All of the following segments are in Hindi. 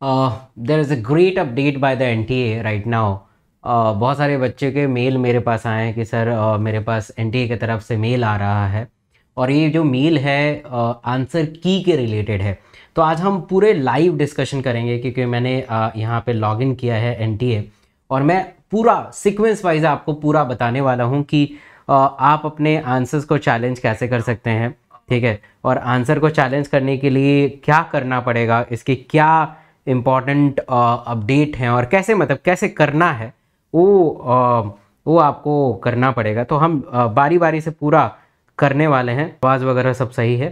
uh, there is a great update by the NTA right now. Uh, बहुत सारे बच्चे के मेल मेरे पास आए हैं कि सर uh, मेरे पास एन टी ए की तरफ से मेल आ रहा है और ये जो मेल है आंसर uh, की के रिलेटेड है तो आज हम पूरे लाइव डिस्कशन करेंगे क्योंकि मैंने uh, यहाँ पे लॉगिन किया है एन टी ए और मैं पूरा सिक्वेंस वाइज आपको पूरा बताने वाला हूँ कि uh, आप अपने आंसर्स को चैलेंज कैसे कर सकते हैं ठीक है और आंसर को चैलेंज करने के लिए क्या करना पड़ेगा इसके क्या इम्पॉर्टेंट अपडेट uh, हैं और कैसे मतलब कैसे करना है वो आ, uh, वो आपको करना पड़ेगा तो हम आ, uh, बारी बारी से पूरा करने वाले हैं आवाज़ वगैरह सब सही है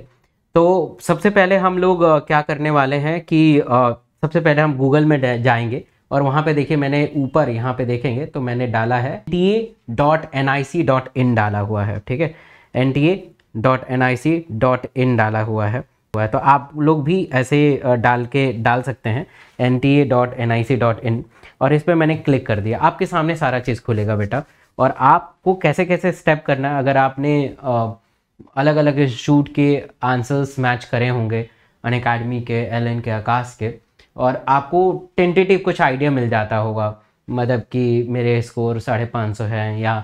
तो सबसे पहले हम लोग आ, क्या करने वाले हैं कि सबसे पहले हम गूगल में जाएंगे और वहाँ पे देखिए मैंने ऊपर यहाँ पे देखेंगे तो मैंने डाला है T A dot N I C dot in डाला हुआ है ठीक है N T A dot N I C dot in डाला हुआ है हुआ है तो आप लोग भी ऐसे डाल के डाल सकते हैं N T A dot N I C dot in और इस पर मैंने क्लिक कर दिया आपके सामने सारा चीज़ खुलेगा बेटा और आपको कैसे कैसे स्टेप करना है अगर आपने अलग अलग शूट के आंसर्स मैच करे होंगे अन अकेडमी के एल एन के आकाश के और आपको टेंटेटिव कुछ आइडिया मिल जाता होगा मतलब कि मेरे स्कोर साढ़े पाँच सौ हैं या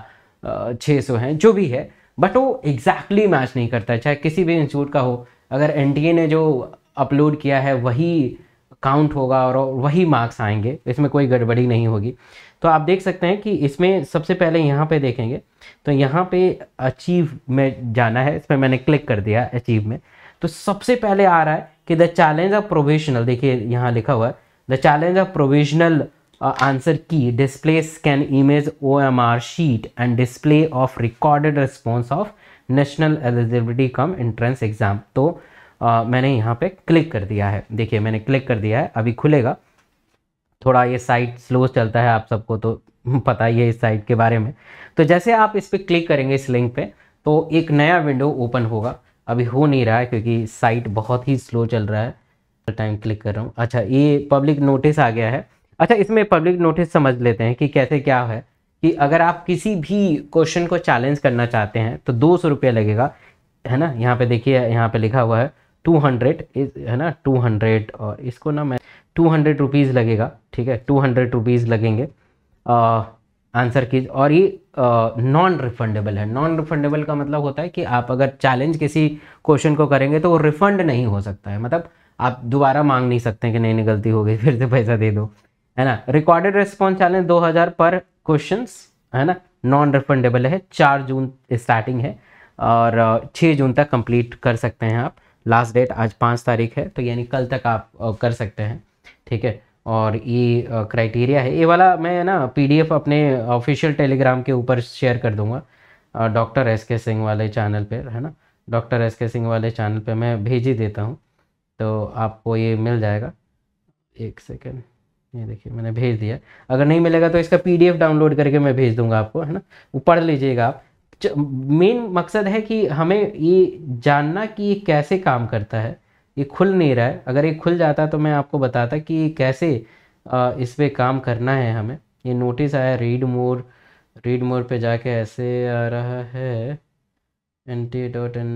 छः सौ हैं जो भी है बट वो एग्जैक्टली मैच नहीं करता चाहे किसी भी इंस्टीट्यूट का हो अगर एन ने जो अपलोड किया है वही काउंट होगा और वही मार्क्स आएंगे इसमें कोई गड़बड़ी नहीं होगी तो आप देख सकते हैं कि इसमें सबसे पहले यहाँ पे देखेंगे तो यहाँ पे अचीव में जाना है इस पर मैंने क्लिक कर दिया अचीव में तो सबसे पहले आ रहा है कि द चैलेंज ऑफ प्रोविजनल देखिए यहाँ लिखा हुआ है the challenge of provisional answer key display scan image O M R sheet and display of recorded response of National Eligibility cum Entrance Exam तो आ, मैंने यहाँ पे क्लिक कर दिया है देखिए मैंने क्लिक कर दिया है अभी खुलेगा थोड़ा ये साइट स्लो चलता है आप सबको तो पता ही है इस साइट के बारे में तो जैसे आप इस पर क्लिक करेंगे इस लिंक पे तो एक नया विंडो ओपन होगा अभी हो नहीं रहा है क्योंकि साइट बहुत ही स्लो चल रहा है टाइम क्लिक कर रहा हूँ अच्छा ये पब्लिक नोटिस आ गया है अच्छा इसमें पब्लिक नोटिस समझ लेते हैं कि कैसे क्या है कि अगर आप किसी भी क्वेश्चन को चैलेंज करना चाहते हैं तो दो सौ रुपया लगेगा है ना यहाँ पे देखिए यहाँ पे लिखा हुआ है टू हंड्रेड है ना टू हंड्रेड और इसको ना मैं टू हंड्रेड रुपीज़ लगेगा ठीक है टू हंड्रेड रुपीज़ लगेंगे आंसर की और ये नॉन रिफंडेबल है नॉन रिफंडेबल का मतलब होता है कि आप अगर चैलेंज किसी क्वेश्चन को करेंगे तो वो रिफंड नहीं हो सकता है मतलब आप दोबारा मांग नहीं सकते कि नहीं नहीं गलती हो गई फिर से पैसा दे दो है ना रिकॉर्डेड रिस्पॉन्स दो 2000 पर क्वेश्चन है ना नॉन रिफंडेबल है चार जून स्टार्टिंग है और छः जून तक कंप्लीट कर सकते हैं आप लास्ट डेट आज पाँच तारीख है तो यानी कल तक आप कर सकते हैं ठीक है और ये क्राइटेरिया है ये वाला मैं ना पीडीएफ अपने ऑफिशियल टेलीग्राम के ऊपर शेयर कर दूंगा डॉक्टर एस के सिंह वाले चैनल पर है ना डॉक्टर एस के सिंह वाले चैनल पे मैं भेज ही देता हूँ तो आपको ये मिल जाएगा एक सेकेंड ये देखिए मैंने भेज दिया अगर नहीं मिलेगा तो इसका पीडीएफ डाउनलोड करके मैं भेज दूंगा आपको है ना वो पढ़ लीजिएगा आप मेन मकसद है कि हमें ये जानना कि ये कैसे काम करता है ये खुल नहीं रहा है अगर ये खुल जाता तो मैं आपको बताता कि ये कैसे इस पर काम करना है हमें ये नोटिस आया रीड मोर रीड मोर पे जाके ऐसे आ रहा है N T dot N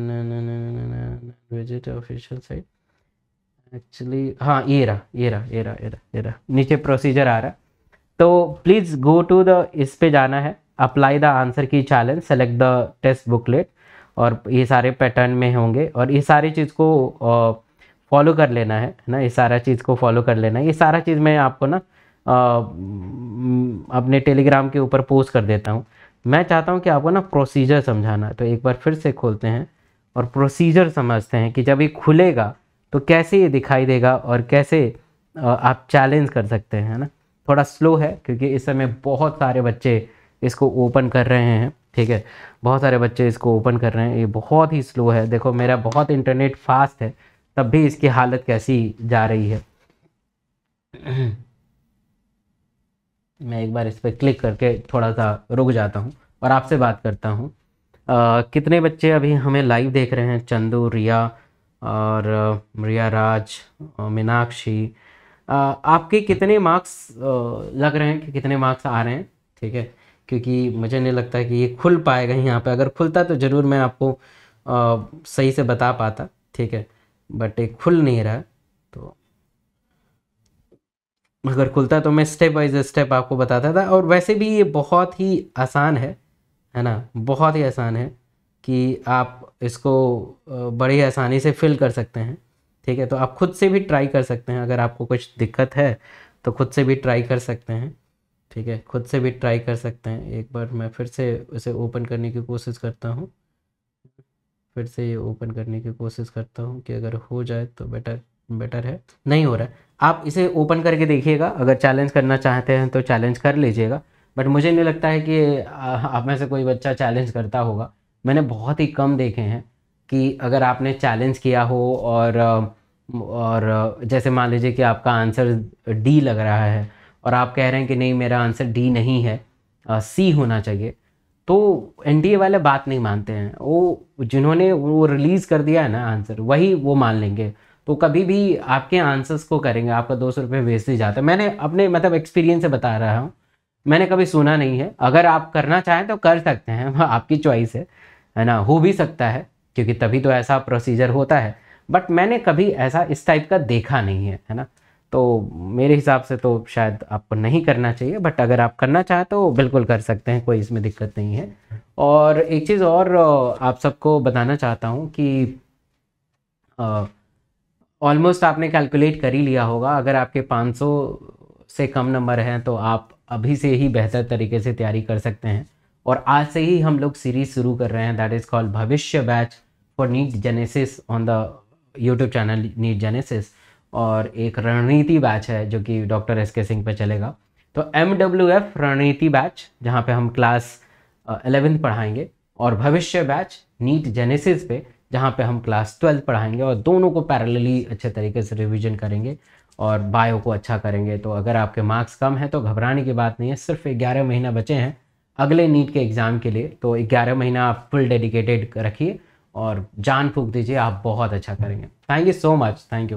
visit official site actually हाँ ये रहा ये रहा ये रहा ये रहा ये रहा नीचे प्रोसीजर आ रहा तो प्लीज़ गो टू द इस पे जाना है apply the answer key challenge select the test booklet और ये सारे पैटर्न में होंगे और ये सारी चीज़ को फॉलो कर लेना है ना ये सारा चीज़ को फॉलो कर लेना है ये सारा चीज़ मैं आपको ना आ, अपने टेलीग्राम के ऊपर पोस्ट कर देता हूँ मैं चाहता हूँ कि आपको ना प्रोसीजर समझाना तो एक बार फिर से खोलते हैं और प्रोसीजर समझते हैं कि जब ये खुलेगा तो कैसे ये दिखाई देगा और कैसे आप चैलेंज कर सकते हैं ना थोड़ा स्लो है क्योंकि इस समय बहुत सारे बच्चे इसको ओपन कर रहे हैं ठीक है बहुत सारे बच्चे इसको ओपन कर रहे हैं ये बहुत ही स्लो है देखो मेरा बहुत इंटरनेट फास्ट है तब भी इसकी हालत कैसी जा रही है मैं एक बार इस पर क्लिक करके थोड़ा सा रुक जाता हूँ और आपसे बात करता हूँ कितने बच्चे अभी हमें लाइव देख रहे हैं चंदू रिया और रिया राज मीनाक्षी आपके कितने मार्क्स लग रहे हैं कि कितने मार्क्स आ रहे हैं ठीक है क्योंकि मुझे नहीं लगता कि ये खुल पाएगा यहाँ पे अगर खुलता तो ज़रूर मैं आपको आ, सही से बता पाता ठीक है बट ये खुल नहीं रहा तो अगर खुलता तो मैं स्टेप बाई स्टेप आपको बताता था और वैसे भी ये बहुत ही आसान है है ना बहुत ही आसान है कि आप इसको बड़ी आसानी से फिल कर सकते हैं ठीक है तो आप खुद से भी ट्राई कर सकते हैं अगर आपको कुछ दिक्कत है तो खुद से भी ट्राई कर सकते हैं ठीक है खुद से भी ट्राई कर सकते हैं एक बार मैं फिर से इसे ओपन करने की कोशिश करता हूँ फिर से ये ओपन करने की कोशिश करता हूँ कि अगर हो जाए तो बेटर बेटर है नहीं हो रहा है आप इसे ओपन करके देखिएगा अगर चैलेंज करना चाहते हैं तो चैलेंज कर लीजिएगा बट मुझे नहीं लगता है कि आप में से कोई बच्चा चैलेंज करता होगा मैंने बहुत ही कम देखे हैं कि अगर आपने चैलेंज किया हो और और जैसे मान लीजिए कि आपका आंसर डी लग रहा है और आप कह रहे हैं कि नहीं मेरा आंसर डी नहीं है सी होना चाहिए तो एन वाले बात नहीं मानते हैं वो जिन्होंने वो रिलीज़ कर दिया है ना आंसर वही वो मान लेंगे तो कभी भी आपके आंसर्स को करेंगे आपका दो सौ रुपये वेस्ट ही जाता है मैंने अपने मतलब एक्सपीरियंस से बता रहा हूँ मैंने कभी सुना नहीं है अगर आप करना चाहें तो कर सकते हैं आपकी चॉइस है है ना हो भी सकता है क्योंकि तभी तो ऐसा प्रोसीजर होता है बट मैंने कभी ऐसा इस टाइप का देखा नहीं है है ना तो मेरे हिसाब से तो शायद आपको नहीं करना चाहिए बट अगर आप करना चाहें तो बिल्कुल कर सकते हैं कोई इसमें दिक्कत नहीं है और एक चीज़ और आप सबको बताना चाहता हूँ कि ऑलमोस्ट आपने कैलकुलेट कर ही लिया होगा अगर आपके 500 से कम नंबर हैं तो आप अभी से ही बेहतर तरीके से तैयारी कर सकते हैं और आज से ही हम लोग सीरीज शुरू कर रहे हैं that is called Bhavishya batch for NEET Genesis on the YouTube channel NEET Genesis और एक रणनीति बैच है जो कि डॉक्टर एस के सिंह पर चलेगा तो M W F Rananiti batch जहाँ पे हम क्लास एलेवेंथ पढ़ाएंगे और भविष्य बैच नीट जेनेसिस पे जहाँ पे हम क्लास ट्वेल्थ पढ़ाएंगे और दोनों को पैरेलली अच्छे तरीके से रिवीजन करेंगे और बायो को अच्छा करेंगे तो अगर आपके मार्क्स कम हैं तो घबराने की बात नहीं है सिर्फ ग्यारह महीना बचे हैं अगले नीट के एग्ज़ाम के लिए तो ग्यारह महीना आप फुल डेडिकेटेड रखिए और जान फूक दीजिए आप बहुत अच्छा करेंगे thank you so much thank you